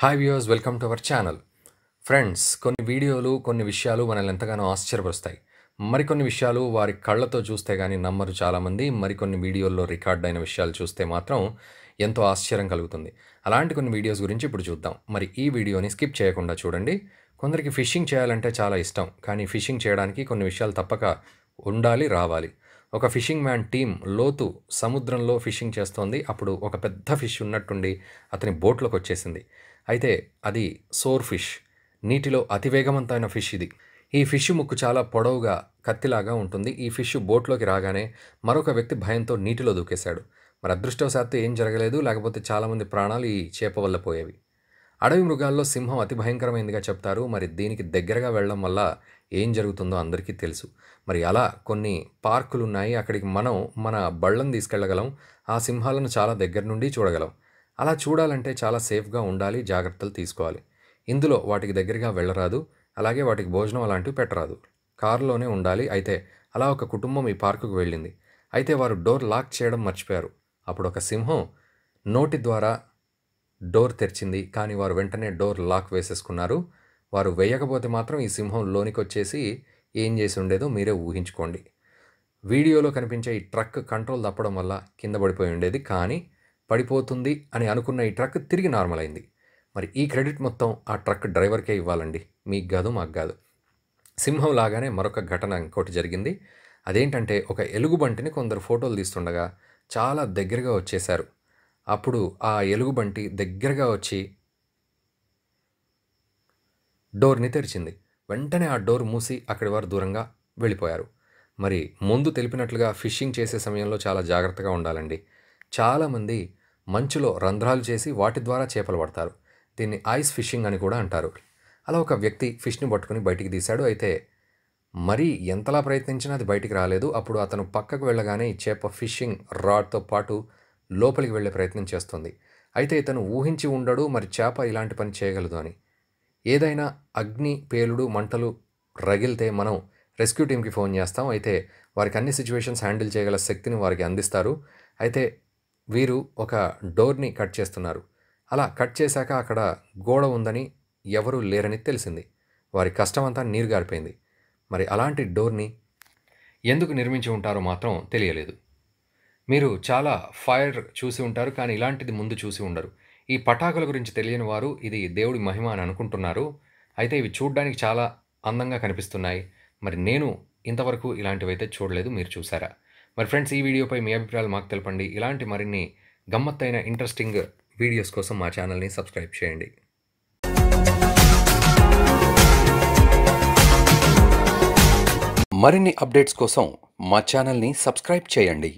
hi viewers welcome to our channel friends కొన్ని వీడియోలు కొన్ని విషయాలు మనల్ని ఎంతగానో ఆశ్చర్యపరుస్తాయి మరికొన్ని విషయాలు వారి కళ్ళతో చూస్తే కానీ నమ్మరు చాలామంది మరికొన్ని వీడియోల్లో రికార్డ్ అయిన విషయాలు చూస్తే మాత్రం ఎంతో ఆశ్చర్యం కలుగుతుంది అలాంటి కొన్ని వీడియోస్ గురించి ఇప్పుడు చూద్దాం మరి ఈ వీడియోని స్కిప్ చేయకుండా చూడండి కొందరికి ఫిషింగ్ చేయాలంటే చాలా ఇష్టం కానీ ఫిషింగ్ చేయడానికి కొన్ని విషయాలు తప్పక ఉండాలి రావాలి ఒక ఫిషింగ్ మ్యాన్ టీం లోతు సముద్రంలో ఫిషింగ్ చేస్తోంది అప్పుడు ఒక పెద్ద ఫిష్ ఉన్నట్టుండి అతని బోట్లోకి వచ్చేసింది అయితే అది సోర్ ఫిష్ నీటిలో అతివేగవంతమైన ఫిష్ ఇది ఈ ఫిష్ ముక్కు చాలా పొడవుగా కత్తిలాగా ఉంటుంది ఈ ఫిష్ బోట్లోకి రాగానే మరొక వ్యక్తి భయంతో నీటిలో దూకేశాడు మరి అదృష్టవశాత్తు ఏం జరగలేదు లేకపోతే చాలామంది ప్రాణాలు ఈ చేప వల్ల పోయేవి అడవి మృగాల్లో సింహం అతి భయంకరమైనదిగా చెప్తారు మరి దీనికి దగ్గరగా వెళ్ళడం వల్ల ఏం జరుగుతుందో అందరికీ తెలుసు మరి అలా కొన్ని పార్కులు ఉన్నాయి అక్కడికి మనం మన బళ్ళను తీసుకెళ్ళగలం ఆ సింహాలను చాలా దగ్గర నుండి చూడగలం అలా చూడాలంటే చాలా సేఫ్గా ఉండాలి జాగ్రత్తలు తీసుకోవాలి ఇందులో వాటికి దగ్గరగా వెళ్ళరాదు అలాగే వాటికి భోజనం అలాంటివి పెట్టరాదు కారులోనే ఉండాలి అయితే అలా ఒక కుటుంబం ఈ పార్కుకు వెళ్ళింది అయితే వారు డోర్ లాక్ చేయడం మర్చిపోయారు అప్పుడు ఒక సింహం నోటి ద్వారా డోర్ తెరిచింది కానీ వారు వెంటనే డోర్ లాక్ వేసేసుకున్నారు వారు వేయకపోతే మాత్రం ఈ సింహం లోనికి వచ్చేసి ఏం చేసి ఉండేదో మీరే ఊహించుకోండి వీడియోలో కనిపించే ఈ ట్రక్ కంట్రోల్ తప్పడం వల్ల కింద పడిపోయి ఉండేది కానీ పడిపోతుంది అని అనుకున్న ఈ ట్రక్ తిరిగి నార్మల్ అయింది మరి ఈ క్రెడిట్ మొత్తం ఆ ట్రక్ డ్రైవర్కే ఇవ్వాలండి మీకు కాదు మాకు కాదు సింహం లాగానే మరొక ఘటన ఇంకోటి జరిగింది అదేంటంటే ఒక ఎలుగుబంటిని కొందరు ఫోటోలు తీస్తుండగా చాలా దగ్గరగా వచ్చేశారు అప్పుడు ఆ ఎలుగుబంటి దగ్గరగా వచ్చి డోర్ని తెరిచింది వెంటనే ఆ డోర్ మూసి అక్కడి వారు దూరంగా వెళ్ళిపోయారు మరి ముందు తెలిపినట్లుగా ఫిషింగ్ చేసే సమయంలో చాలా జాగ్రత్తగా ఉండాలండి చాలామంది మంచులో రంధ్రాలు చేసి వాటి ద్వారా చేపలు పడతారు దీన్ని ఐస్ ఫిషింగ్ అని కూడా అంటారు అలా ఒక వ్యక్తి ఫిష్ని పట్టుకుని బయటికి తీశాడు అయితే మరీ ఎంతలా ప్రయత్నించినా అది బయటికి రాలేదు అప్పుడు అతను పక్కకు వెళ్ళగానే ఈ చేప ఫిషింగ్ రాడ్తో పాటు లోపలికి వెళ్ళే ప్రయత్నం చేస్తుంది అయితే ఇతను ఊహించి ఉండడు మరి చేప ఇలాంటి పని చేయగలదు అని ఏదైనా అగ్ని పేలుడు మంటలు రగిలితే మనం రెస్క్యూ టీంకి ఫోన్ చేస్తాం అయితే వారికి అన్ని సిచ్యువేషన్స్ హ్యాండిల్ చేయగల శక్తిని వారికి అందిస్తారు అయితే వీరు ఒక డోర్ని కట్ చేస్తున్నారు అలా కట్ చేశాక అక్కడ గోడ ఉందని ఎవరూ లేరని తెలిసింది వారి కష్టమంతా నీరు గారిపోయింది మరి అలాంటి డోర్ని ఎందుకు నిర్మించి ఉంటారో మాత్రం తెలియలేదు మీరు చాలా ఫైర్ చూసి ఉంటారు కానీ ఇలాంటిది ముందు చూసి ఉండరు ఈ పటాకుల గురించి తెలియని వారు ఇది దేవుడి మహిమ అని అనుకుంటున్నారు అయితే ఇవి చూడడానికి చాలా అందంగా కనిపిస్తున్నాయి మరి నేను ఇంతవరకు ఇలాంటివైతే చూడలేదు మీరు చూసారా మరి ఫ్రెండ్స్ ఈ వీడియోపై మీ అభిప్రాయాలు మాకు తెలపండి ఇలాంటి మరిన్ని గమ్మత్తైన ఇంట్రెస్టింగ్ వీడియోస్ కోసం మా ఛానల్ని సబ్స్క్రైబ్ చేయండి మరిన్ని అప్డేట్స్ కోసం మా ఛానల్ని సబ్స్క్రైబ్ చేయండి